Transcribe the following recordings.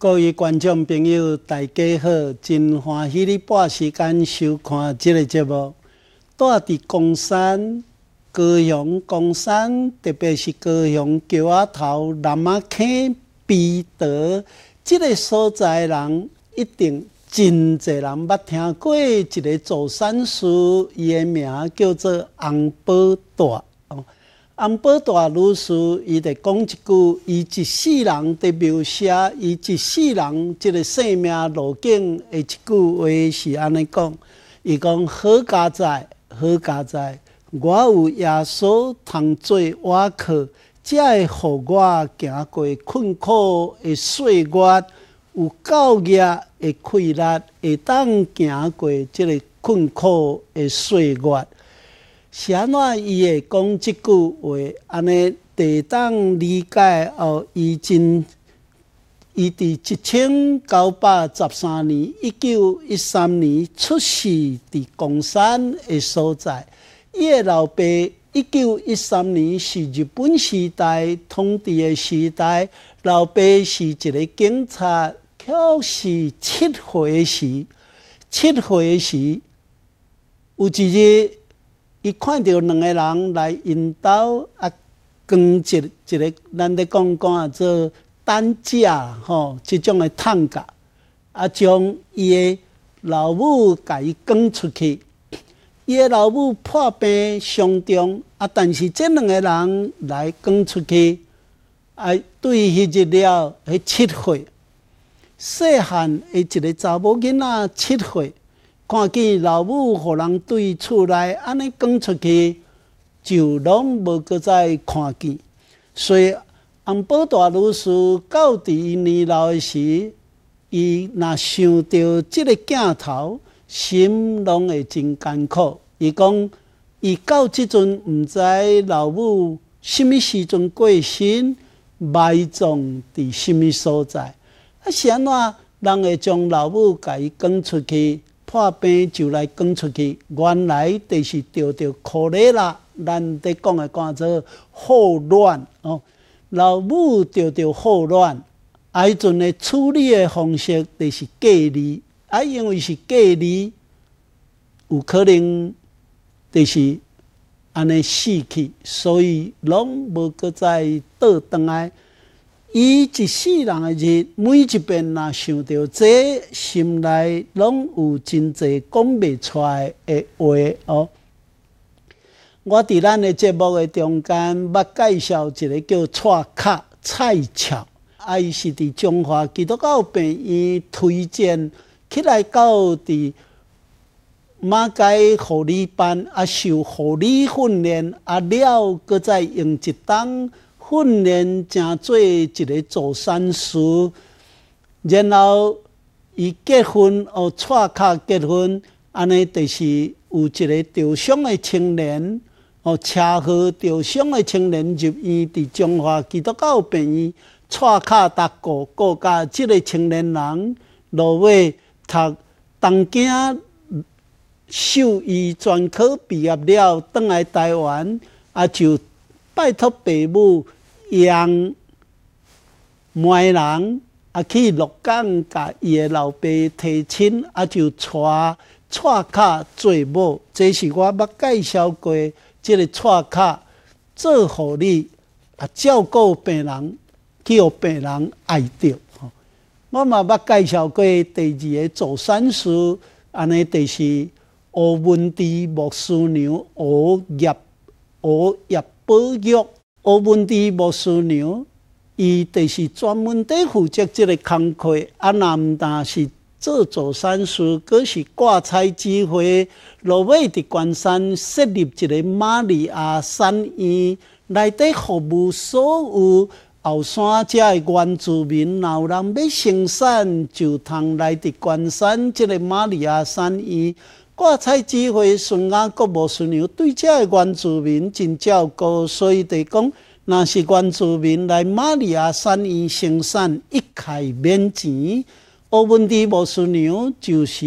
各位观众朋友，大家好！真欢喜你半时间收看这个节目。在伫江山高雄、江山，特别是高雄桥仔头、南马坑、彼得，这个所在人一定真侪人捌听过一个做山叔，伊个名叫做洪宝大。安保大老师伊在讲一句，伊一世人伫描写伊一世人即个生命路径的一句话是安尼讲，伊讲好家在，好家在，我有耶稣同做我靠，才会互我行过困苦的岁月，有教业的鼓励，会当行过即个困苦的岁月。写怎伊会讲即句话，安尼地当理解后，伊真，伊伫一千九百十三年一九一三年出世，伫江山诶所在。伊老爸一九一三年是日本时代统治诶时代，老爸是一个警察，却是七岁时，七岁时，有一日。伊看到两个人来引导啊，讲一一个，咱在讲讲啊，做担架吼，即种的探架，啊将伊诶老母伊赶出去，伊诶老母破病伤重啊，但是即两个人来赶出去，啊，对迄日了，迄七岁，细汉诶一个查某囡仔七岁。看见老母互人对厝内安尼讲出去，就拢无个再看见。所以，黄宝大律师到伫年老的时，伊若想到即个镜头，心拢会真艰苦。伊讲，伊到即阵毋知老母啥物时阵过身，埋葬伫啥物所在。啊，安怎人会将老母家讲出去。破病就来讲出去，原来就是着着苦力啦。咱在讲的叫做祸乱哦，老母着着祸乱，迄阵的处理的方式就是隔离，啊，因为是隔离，有可能就是安尼死去，所以拢无搁再倒转来。伊一世人诶，日每一遍若想到即心内拢有真侪讲袂出诶话哦。我伫咱诶节目诶中间，捌介绍一个叫蔡卡蔡巧，啊，伊是伫中华基督教病院推荐起来，到伫马街护理班啊，受护理训练啊，了搁再用一当。训练真侪一个做善事，然后伊结婚哦，娶卡结婚，安尼就是有一个受伤诶青年哦，车祸受伤诶青年就伊伫中华基督教病院娶卡达国顾家即个青年人，落尾读东京兽医专科毕业了，倒来台湾啊，就拜托父母。养迈人啊去鹿港，甲伊个老爸提亲啊，就带带卡做某，这是我捌介绍过，这个带卡做护理啊，照顾病人，叫病人爱着。我嘛捌介绍过第二个做善事，安尼第是乌文迪牧师娘，乌叶乌叶保玉。欧文的牧师娘，伊就是专门底负责即个工课啊。毋但是制作山书，搁是挂彩聚会。罗尾伫关山设立一个玛利亚山院，内底服务所有后山遮的原住民老人要生产就通来伫关山即个玛利亚山院。瓜菜鸡会顺阿国无顺娘，对遮个原住民真照顾，所以得讲，若是原住民来玛利亚山伊生产，一开免钱。我们的无顺娘就是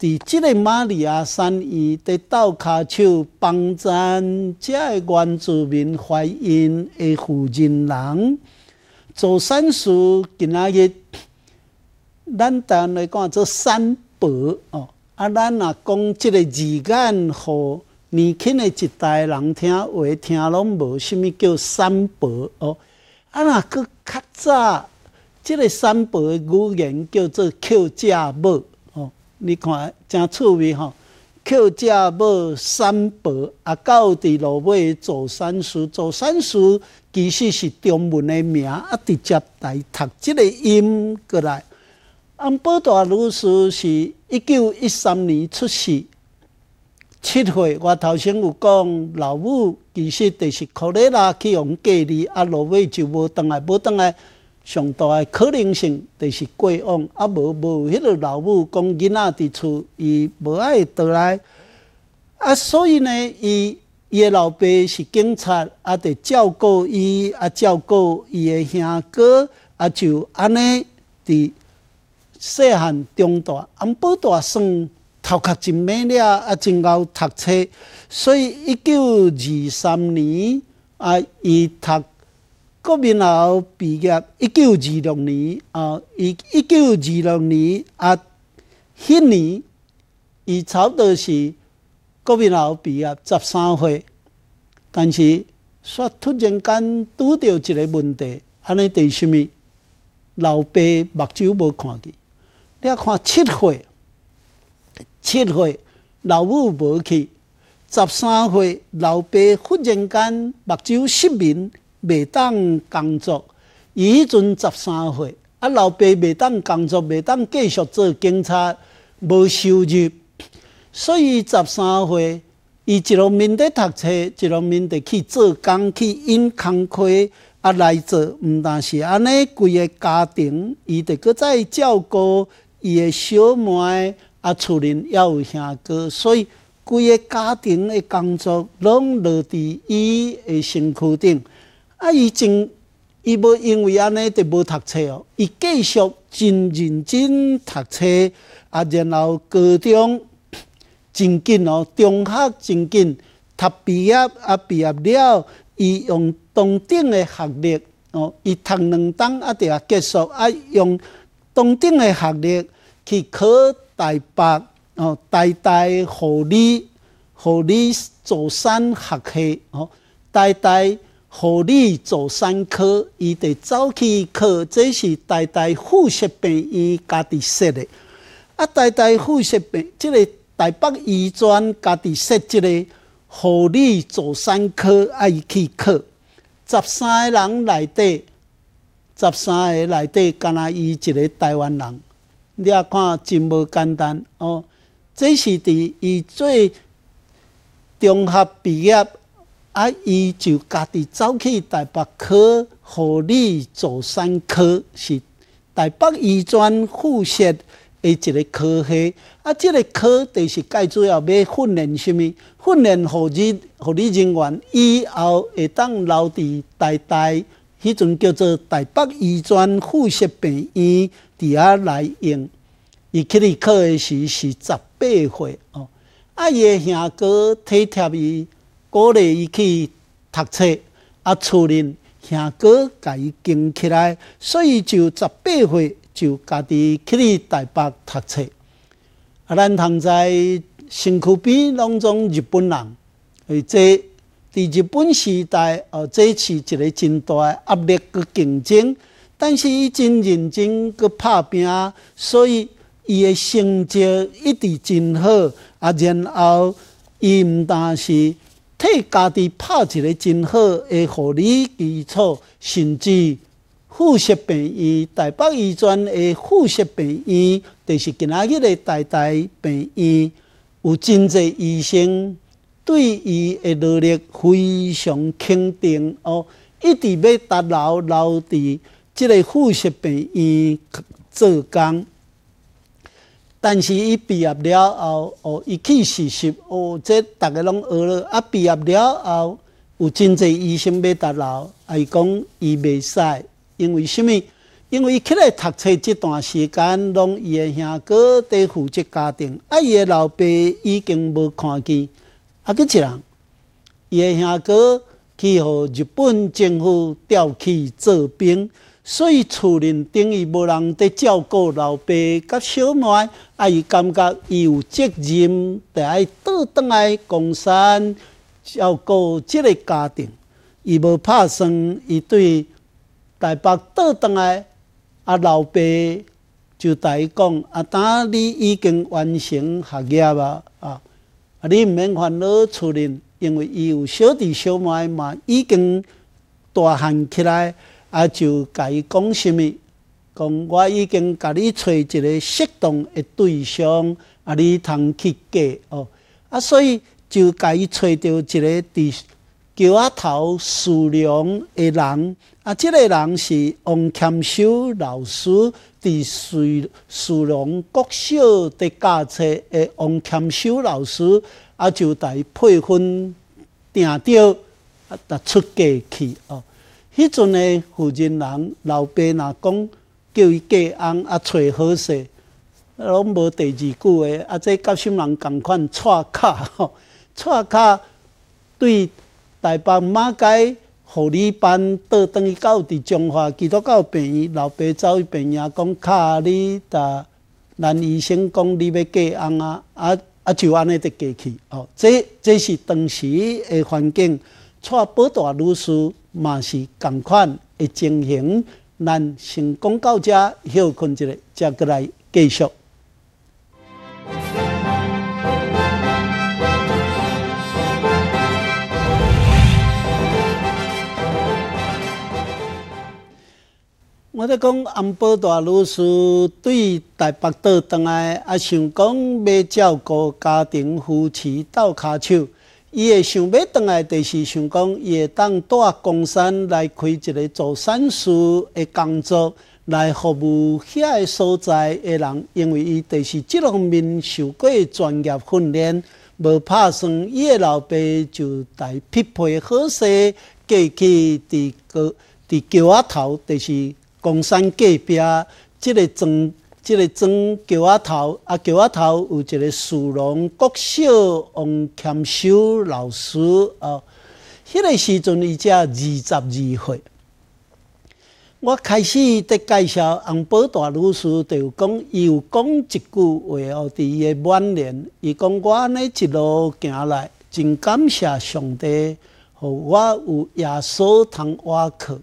伫即个玛利亚山伊在倒卡手帮咱这原住民怀孕的妇人，做善事，今一咱简单来讲，做三宝哦。啊，咱若讲即个字眼，互年轻的一代人听话听拢无，虾物叫三宝哦？啊，若搁较早，即个三宝的语言叫做扣家母哦。你看，诚趣味吼！扣家母三宝，啊，到伫落尾做三叔，做三叔其实是中文的名，啊，伫接来读即个音过来。安保大律师是一九一三年出世，七岁。我头先有讲，老母其实就是可能拉去往隔离，啊落尾就无当来，无当来上大的可能性就是过往，啊无无迄个老母讲囡仔伫厝，伊无爱倒来。啊，所以呢，伊伊个老爸是警察，啊得照顾伊，啊照顾伊个兄哥，啊就安尼伫。细汉中大，安波大算头壳真美了，啊，真够读册。所以一九二三年啊，伊读国民老毕业。一九二六年啊，一一九二六年啊，迄年伊差不多是国民老毕业十三岁，但是煞突然间拄到一个问题，安尼第虾米？老爸目睭无看见。你要看七岁，七岁老母无去，十三岁老爸忽然间目睭失明，未当工作。迄阵十三岁，啊，老爸未当工作，未当继续做警察，无收入。所以十三岁，伊一面在读册，一面在去做工，去因工亏啊来做。毋但是安尼规个家庭，伊得搁再照顾。伊个小妹啊，厝人也有兄哥，所以规个家庭诶工作拢落伫伊诶身躯顶。啊，伊真，伊无因为安尼就无读册哦，伊继续真认真读册啊，然后高中真紧哦，中学真紧，读毕业啊，毕业了，伊用同等诶学历哦，伊读两档啊，就结束啊，用。当顶的学历去考台北哦，大大护理护理助产学系哦，大大护理助产科伊得走去考，这是大大附设病伊家己设的，啊，大大附设病，即个台北医专家己设即个护理助产科，爱去考，十三个人内底。十三个内底，干若伊一个台湾人，你也看真无简单哦。这是伫伊做中学毕业，啊，伊就家己走去台北考护理助产科，是台北医专护士的一个科系。啊，这个科就是最主要要训练啥物，训练护理护理人员以后会当留伫台台。迄阵叫做台北医专附属病院伫遐来用，伊去咧考的时是十八岁哦。啊，伊诶兄哥体贴伊，鼓励伊去读册，啊，厝里兄哥家己经起来，所以就十八岁就家己去咧台北读册。啊，咱通在身躯边拢总日本人，诶，这。伫日本时代，哦，这是一个真大的压力个竞争，但是伊真认真个拍拼所以伊个成绩一直真好啊。然后伊毋但是替家己拍一个真好个护理基础，甚至附产病医台北医专个附产病医，就是今仔日个台大病医，有真济医生。对伊的努力非常肯定哦，一直要达劳留伫即个附士病院做工。但是伊毕业了后，哦，伊去实习，哦，即大家拢学了。啊，毕业了后有真济医生要达啊，伊讲伊袂使，因为虾物？因为伊起来读册即段时间，拢伊的兄哥伫负责家庭，啊，伊的老爸已经无看见。啊，吉一人，伊爷兄哥去互日本政府调去做兵，所以厝里等于无人伫照顾老爸甲小妹，啊，伊感觉伊有责任，得爱倒倒来贡献，照顾即个家庭。伊无拍算，伊对台北倒倒来，啊，老爸就代伊讲：啊，今你已经完成学业啊。啊！你毋免烦恼出面，因为伊有小弟小妹嘛，已经大汉起来，啊就甲伊讲什物。讲我已经甲你找一个适当的对象，啊你通去嫁哦。啊，所以就甲伊找到一个伫桥仔头思量的人。啊，这个人是王谦修老师伫水水龙国小的教册，诶，王谦修老师啊，就伊培训订掉啊，出嫁去哦。迄阵的负责人老爸若讲叫伊嫁翁，啊，找好势，拢无第二句话，啊，这甲新人同款撮 卡吼，撮卡对大爸妈街。护理班倒等去到伫彰化，几多到病院，老爸走去病院讲卡你答难医生讲你要嫁翁啊，啊啊就安尼的过去。哦，这这是当时的环境，蔡宝大律师嘛是共款的情形，咱成功到遮休困一下，再过来继续。我伫讲，安波大律师对台北倒转来，啊想讲欲照顾家庭夫妻到卡手，伊会想欲倒来，就是想讲伊会当带工山来开一个做善事的工作，来服务遐个所在的人，因为伊就是即方面受过专业训练，无拍算伊个老爸就带匹配好势，过去伫个伫桥仔头就是。贡山隔壁，即个庄，这个庄桥仔头，啊桥仔头有一个属龙国小王谦修老师哦，迄个时阵伊才二十二岁。我开始在介绍洪宝大老师，就讲伊有讲一句话哦，伫伊个晚年，伊讲我安尼一路行来，真感谢上帝，互我有耶稣同我靠。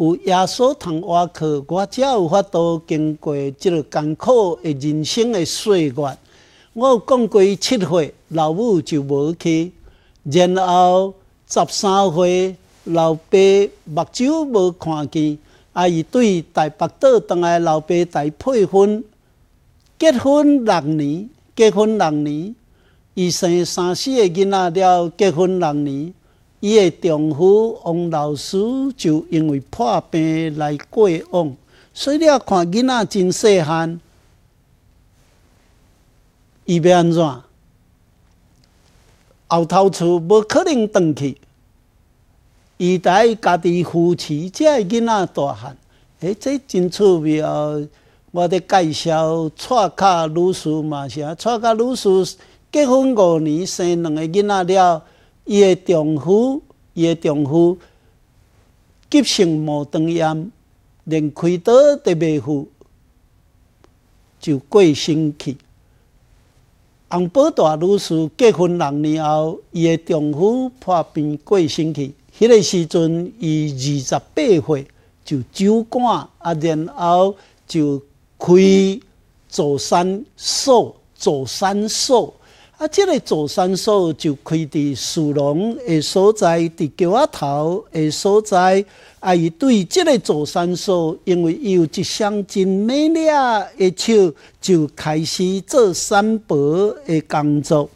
有耶稣同我去，我才有法度经过即个艰苦的人生的岁月。我讲过七岁，老母就无去；然后十三岁，老爸目睭无看见。啊，伊对大伯岛当下，老爸大配婚，结婚六年，结婚六年，伊生三四个囡仔了，结婚六年。伊的丈夫王老师就因为破病来过往，所以你要看囡仔真细汉，伊要安怎？后头厝无可能转去，伊得家己扶持。才个囡仔大汉，哎，这真趣味哦！我伫介绍蔡卡女士嘛是啊，蔡卡女士结婚五年生两个囡仔了。伊个丈夫，伊个丈夫急性毛肠炎，连开刀都未赴，就过生气。洪宝大女士结婚两年后，伊个丈夫破病过生气，迄个时阵伊二十八岁，就酒驾，啊，然后就开座山瘦，座山瘦。啊，这个做山叔就开在树农的所在，伫桥仔头的所在。啊，伊对即个做山叔，因为伊有一双真美丽的手，就开始做三伯的工作。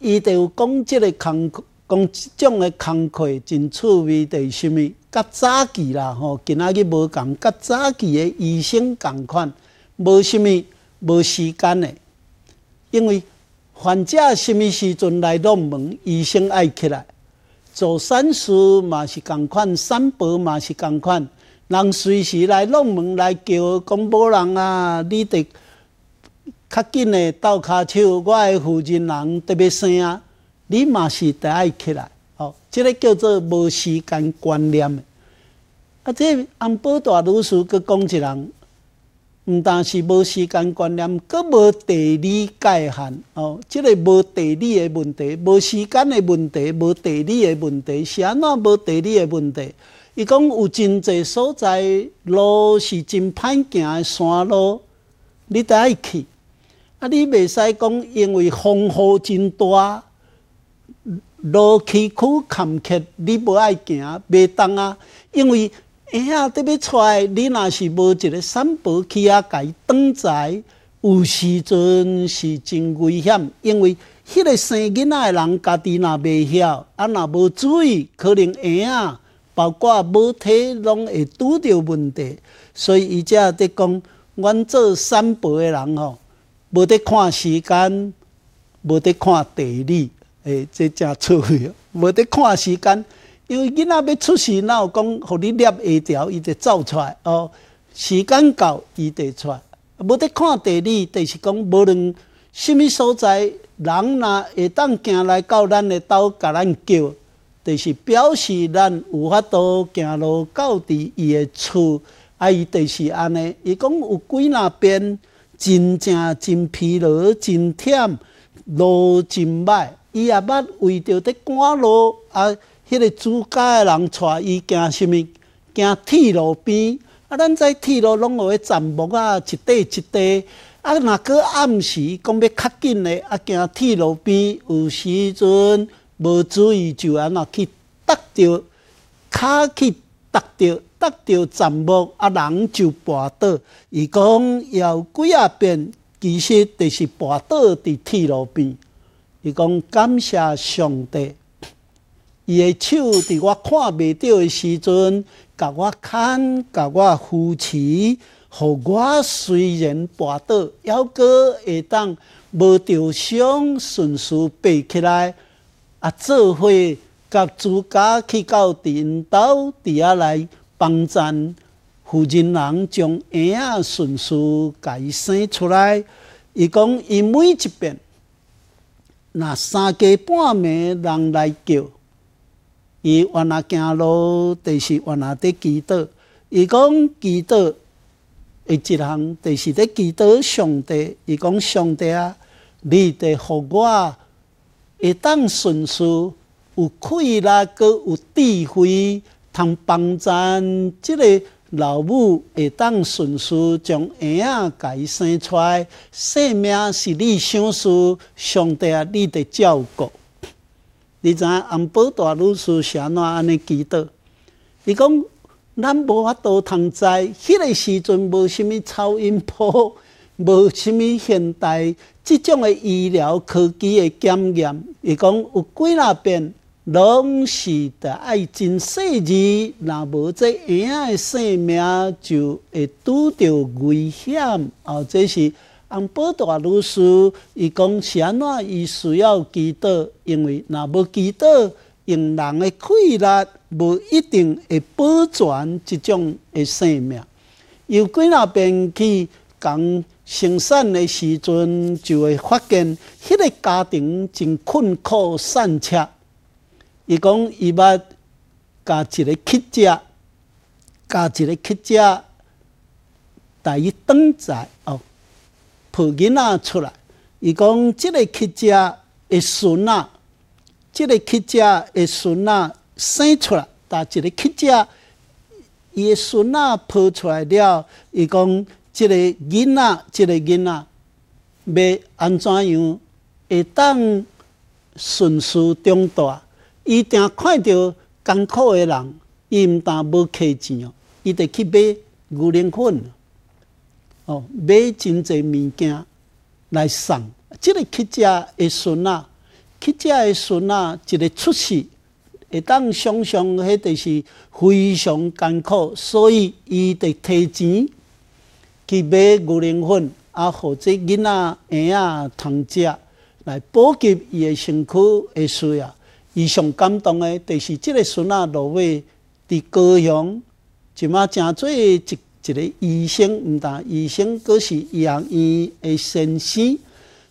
伊就讲这个工，讲这种的工课真趣味伫甚物？较早期啦，吼，今仔日无讲较早期的医生共款，无甚物，无时间的，因为。患者什么时阵来弄门，医生爱起来。做善事嘛是共款，善报嘛是共款。人随时来弄门来叫讲某人啊，你得较紧的倒骹手，我负责人特别生啊，你嘛是得爱起来。哦，即个叫做无时间观念。啊，这安保大老师佮讲一人。毋但是无时间观念，阁无地理界限哦。即个无地理的问题，无时间的问题，无地理的问题，是安怎无地理的问题。伊讲有真侪所在路是真歹行的山路，你得爱去。啊，你袂使讲因为风雨真大，路崎岖坎坷，你无爱行，袂当啊。因为婴啊，得要出，来，你若是无一个三宝去啊，改当仔，有时阵是真危险。因为迄个生囡仔诶人家己若袂晓，啊，若无注意，可能婴啊，包括母体拢会拄到问题。所以伊才在讲，阮做三宝的人吼，无得看时间，无得看地理，诶，这正出去哦，无得看时间。因为囡仔要出世，哪有讲，互你摄下条，伊就走出来哦。时间到，伊就出。来。无得看地理，就是讲无论什物所在，人若会当行来到咱的岛，甲咱叫，就是表示咱有法度行路到伫伊的厝，啊，伊就是安尼。伊讲有几那边真正真疲劳、真忝，路真歹，伊也捌为着伫赶路啊。迄个主家的人带伊行什物？行铁路边啊！咱在铁路拢有迄站木啊，一块一块。啊，若个暗时讲要较紧嘞，啊，行铁路边，有时阵无注意就安那去踏着，脚去踏着，踏着站木，啊，人就跋倒。伊讲摇几啊遍，其实就是跋倒伫铁路边。伊讲感谢上帝。伊的手伫我看袂到的时阵，甲我牵，甲我扶持，互我虽然跌倒，犹阁会当无受伤，顺势爬起来。啊！做伙甲自家去到田头底下来帮衬。负责人将婴仔势速伊生出来。伊讲伊每一遍，那三更半夜人来叫。伊原来行路，第是原来伫祈祷。伊讲祈祷会一人，第是伫祈祷上帝。伊讲上帝啊，你得乎我会当顺遂，有气力，个有智慧，通帮咱即个老母会当顺遂，将囡仔甲伊生出。来。生命是你想事，上帝啊，你得照顾。你知影，安保大律师写怎安尼记祷？伊讲咱无法度通知，迄个时阵无什物超音波，无什物现代即种诶医疗科技诶检验。伊讲有几那遍拢是得爱真细致，若无这婴仔诶性命就会拄着危险，或者是。红保大律师伊讲，是安怎，伊需要祈祷，因为若无祈祷，用人的气力无一定会保全即种个性命。由几那边去讲生产的时阵，就会发现迄个家庭真困苦、善缺。伊讲伊把加一个乞家，加一个乞家，带伊登载哦。抱囡仔出来，伊讲即个乞丐的孙仔，即个乞丐的孙仔生出来，但一个乞丐伊的孙仔抱出来了，伊讲即个囡仔，即个囡仔要安怎样会当顺速长大？伊定看到艰苦的人，伊毋但无钱哦，伊得去买牛奶粉。哦，买真侪物件来送。这个乞丐的孙啊，乞丐的孙啊，一个出世会当想象，迄个是非常艰苦，所以伊得提钱去买牛奶、粉，啊或者囡仔、婴仔糖食，来补给伊的辛苦的需要。伊上感动的，就是即个孙啊，落尾伫高雄，即嘛诚做一。一个医生毋当，医生阁是养医的生死，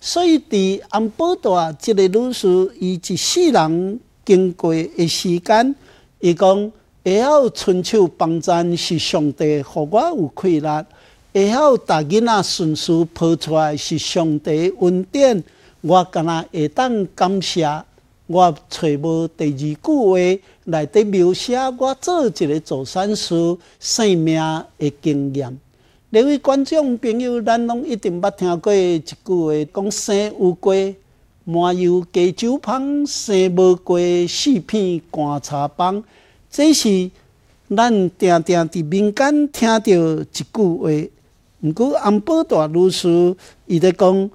所以伫安宝大一个女士，伊一世人经过的时间，伊讲会晓春秋帮战是上帝，予我有快乐；会晓大囡仔顺时跑出来是上帝恩典，我敢若会当感谢。我找无第二句话来对描写我做一个做善事生命的经验。两位观众朋友，咱拢一定捌听过一句话，讲生有鸡，满油鸡酒芳；生无鸡，四片干茶芳。这是咱常常伫民间听到一句话。毋过安波大律师伊在讲，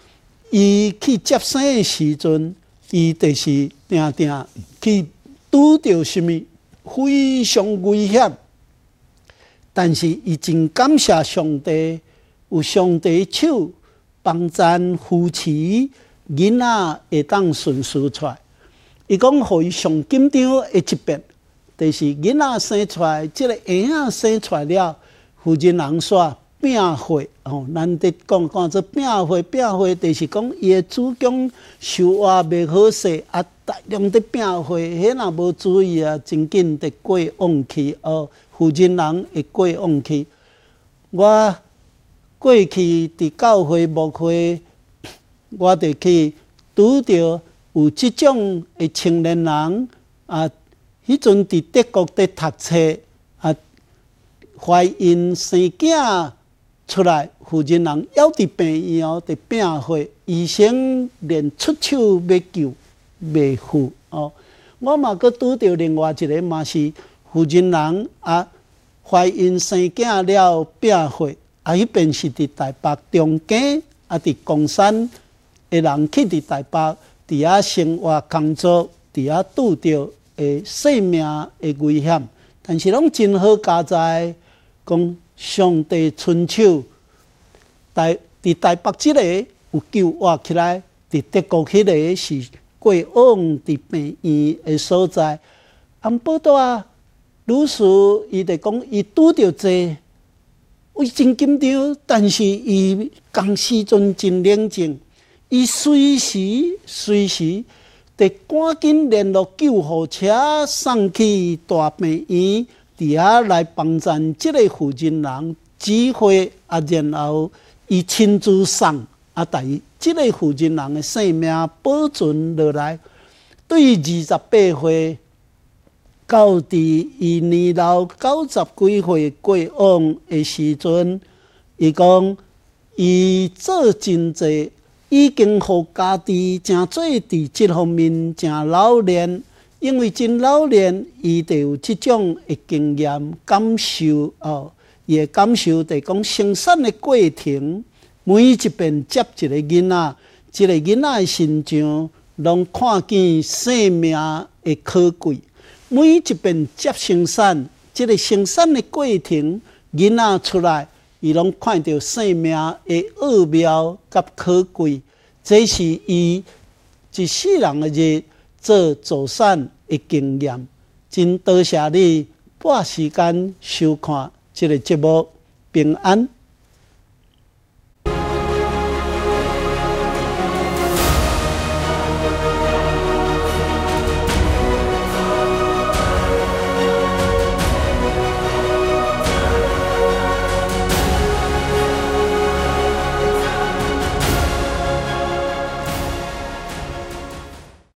伊去接生的时阵。伊就是定定去拄到啥物，非常危险。但是已经感谢上帝，有上帝手帮咱扶持，囡仔会当顺遂出。来。伊讲伊上紧张，一遍，别，就是囡仔生出，来，即个婴仔生出来了，负责人说。病会吼，难得讲讲做病会病会，就是讲伊个主讲收话袂好势，啊，大量的病会，迄若无注意啊，真紧得过往去哦，负责人会过往去。我过去伫教会牧会，我著去拄着有即种个青年人啊，迄阵伫德国伫读册啊，怀孕生囝。出来，负责人要伫病院后伫病会，医生连出手要救未赴哦。我嘛搁拄着另外一个嘛是负责人啊，怀孕生囝了病会，啊迄边是伫台北中间，啊伫中山诶人去伫台北，伫啊生活工作，伫啊拄着诶生命诶危险，但是拢真好加在讲。上帝春秋，台伫台北即个有救活起来，伫德国迄个是过往伫病院的所在。阿伯多，女士伊就讲，伊拄着这，为真紧张，但是伊讲时阵真冷静，伊随时随时得赶紧联络救护车车，送去大病院。伫遐来帮衬这个负责人，指挥啊，然后伊亲自送啊，但于这个负责人的性命保存落来。对二十八岁，到伫伊年老九十几岁过往的时阵，伊讲伊做真侪，已经互家己正做伫这方面正老练。因为真老年，伊就有即种的经验感受哦，伊也感受得讲生产的过程，每一遍接一个囡仔，一个囡仔诶身上，拢看见生命诶可贵。每一遍接生产，这个生产的过程，囡仔出来，伊拢看到生命诶奥妙甲可贵。这是伊一世人诶。做慈善的经验，真多谢你半时间收看这个节目，平安。